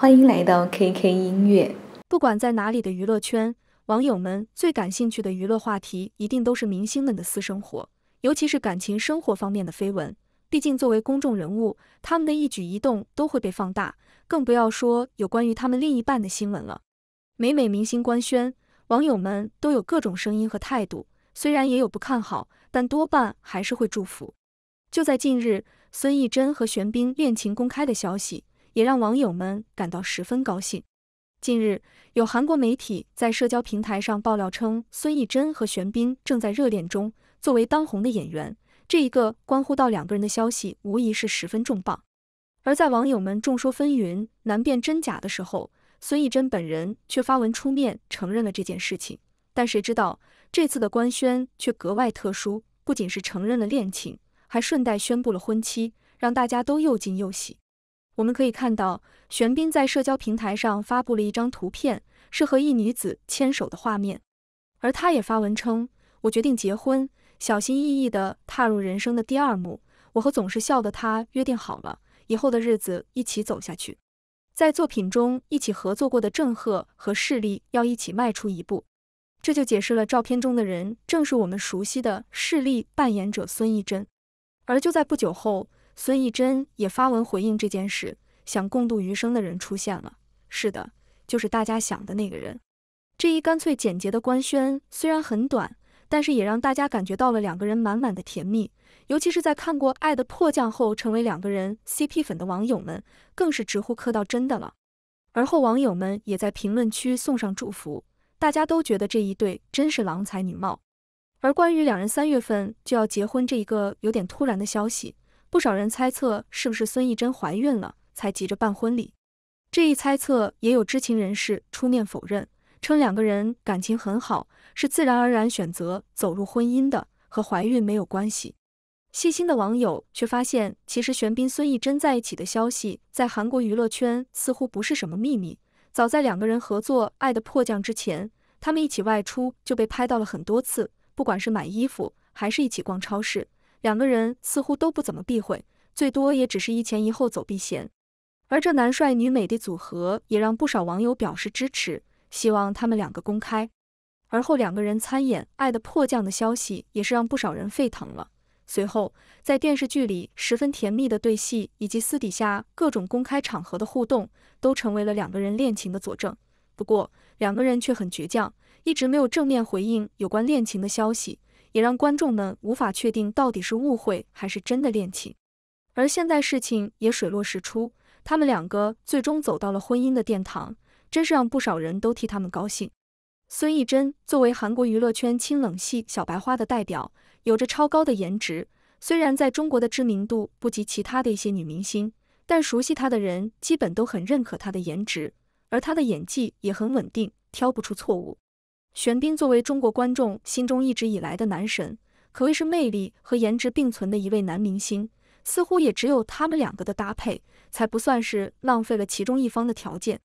欢迎来到 KK 音乐。不管在哪里的娱乐圈，网友们最感兴趣的娱乐话题，一定都是明星们的私生活，尤其是感情生活方面的绯闻。毕竟作为公众人物，他们的一举一动都会被放大，更不要说有关于他们另一半的新闻了。每每明星官宣，网友们都有各种声音和态度，虽然也有不看好，但多半还是会祝福。就在近日，孙艺珍和玄彬恋情公开的消息。也让网友们感到十分高兴。近日，有韩国媒体在社交平台上爆料称，孙艺珍和玄彬正在热恋中。作为当红的演员，这一个关乎到两个人的消息无疑是十分重磅。而在网友们众说纷纭、难辨真假的时候，孙艺珍本人却发文出面承认了这件事情。但谁知道这次的官宣却格外特殊，不仅是承认了恋情，还顺带宣布了婚期，让大家都又惊又喜。我们可以看到，玄彬在社交平台上发布了一张图片，是和一女子牵手的画面，而他也发文称：“我决定结婚，小心翼翼地踏入人生的第二幕。我和总是笑的他约定好了，以后的日子一起走下去。”在作品中一起合作过的郑赫和势力要一起迈出一步，这就解释了照片中的人正是我们熟悉的势力扮演者孙艺珍。而就在不久后。孙艺珍也发文回应这件事，想共度余生的人出现了，是的，就是大家想的那个人。这一干脆简洁的官宣虽然很短，但是也让大家感觉到了两个人满满的甜蜜。尤其是在看过《爱的迫降》后，成为两个人 CP 粉的网友们更是直呼磕到真的了。而后网友们也在评论区送上祝福，大家都觉得这一对真是郎才女貌。而关于两人三月份就要结婚这一个有点突然的消息。不少人猜测是不是孙艺珍怀孕了才急着办婚礼，这一猜测也有知情人士出面否认，称两个人感情很好，是自然而然选择走入婚姻的，和怀孕没有关系。细心的网友却发现，其实玄彬孙艺珍在一起的消息在韩国娱乐圈似乎不是什么秘密，早在两个人合作《爱的迫降》之前，他们一起外出就被拍到了很多次，不管是买衣服还是一起逛超市。两个人似乎都不怎么避讳，最多也只是一前一后走避嫌。而这男帅女美的组合也让不少网友表示支持，希望他们两个公开。而后两个人参演《爱的迫降》的消息也是让不少人沸腾了。随后，在电视剧里十分甜蜜的对戏，以及私底下各种公开场合的互动，都成为了两个人恋情的佐证。不过，两个人却很倔强，一直没有正面回应有关恋情的消息。也让观众们无法确定到底是误会还是真的恋情。而现在事情也水落石出，他们两个最终走到了婚姻的殿堂，真是让不少人都替他们高兴。孙艺珍作为韩国娱乐圈清冷系小白花的代表，有着超高的颜值，虽然在中国的知名度不及其他的一些女明星，但熟悉她的人基本都很认可她的颜值，而她的演技也很稳定，挑不出错误。玄彬作为中国观众心中一直以来的男神，可谓是魅力和颜值并存的一位男明星。似乎也只有他们两个的搭配，才不算是浪费了其中一方的条件。